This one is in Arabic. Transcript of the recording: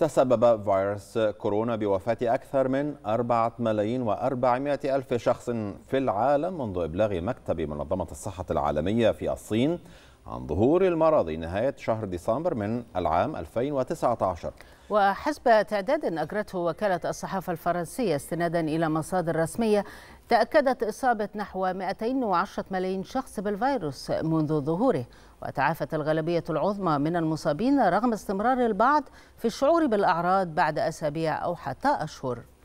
تسبب فيروس كورونا بوفاة أكثر من 4 ملايين و400 ألف شخص في العالم منذ إبلاغ مكتب منظمة الصحة العالمية في الصين عن ظهور المرض نهاية شهر ديسمبر من العام 2019 وحسب تعداد أجرته وكالة الصحافة الفرنسية استنادا إلى مصادر رسمية تأكدت إصابة نحو 210 ملايين شخص بالفيروس منذ ظهوره وتعافت الغالبية العظمى من المصابين رغم استمرار البعض في الشعور بالأعراض بعد أسابيع أو حتى أشهر